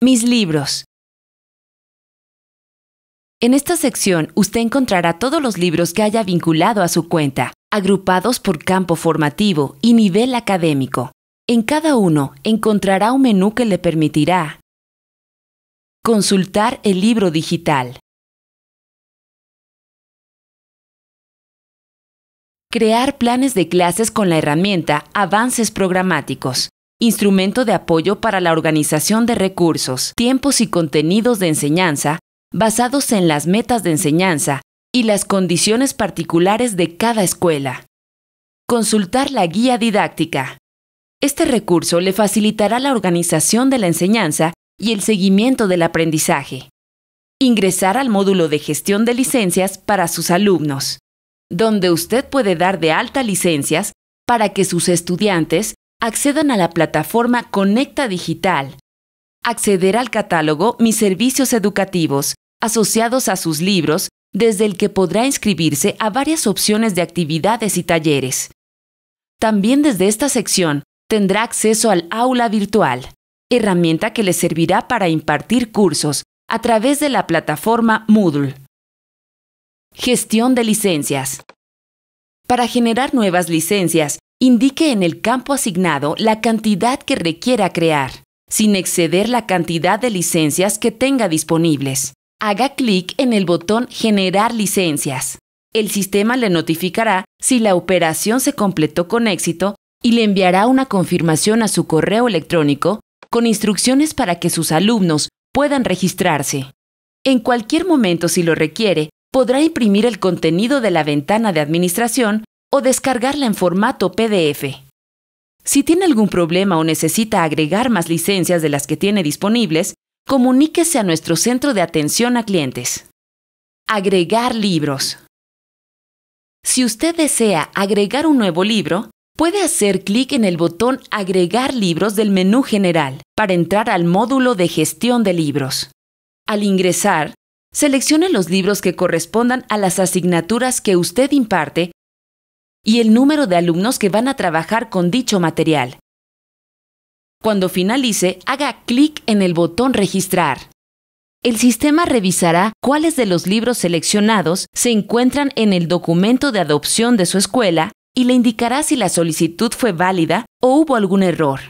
Mis libros. En esta sección usted encontrará todos los libros que haya vinculado a su cuenta, agrupados por campo formativo y nivel académico. En cada uno encontrará un menú que le permitirá consultar el libro digital, crear planes de clases con la herramienta Avances Programáticos, instrumento de apoyo para la organización de recursos, tiempos y contenidos de enseñanza basados en las metas de enseñanza y las condiciones particulares de cada escuela. Consultar la guía didáctica. Este recurso le facilitará la organización de la enseñanza y el seguimiento del aprendizaje. Ingresar al módulo de gestión de licencias para sus alumnos, donde usted puede dar de alta licencias para que sus estudiantes accedan a la plataforma Conecta Digital. Acceder al catálogo Mis Servicios Educativos, asociados a sus libros, desde el que podrá inscribirse a varias opciones de actividades y talleres. También desde esta sección tendrá acceso al aula virtual, herramienta que le servirá para impartir cursos a través de la plataforma Moodle. Gestión de licencias. Para generar nuevas licencias, Indique en el campo asignado la cantidad que requiera crear, sin exceder la cantidad de licencias que tenga disponibles. Haga clic en el botón Generar licencias. El sistema le notificará si la operación se completó con éxito y le enviará una confirmación a su correo electrónico con instrucciones para que sus alumnos puedan registrarse. En cualquier momento, si lo requiere, podrá imprimir el contenido de la ventana de administración descargarla en formato PDF. Si tiene algún problema o necesita agregar más licencias de las que tiene disponibles, comuníquese a nuestro centro de atención a clientes. Agregar libros. Si usted desea agregar un nuevo libro, puede hacer clic en el botón Agregar libros del menú general para entrar al módulo de gestión de libros. Al ingresar, seleccione los libros que correspondan a las asignaturas que usted imparte y el número de alumnos que van a trabajar con dicho material. Cuando finalice, haga clic en el botón Registrar. El sistema revisará cuáles de los libros seleccionados se encuentran en el documento de adopción de su escuela y le indicará si la solicitud fue válida o hubo algún error.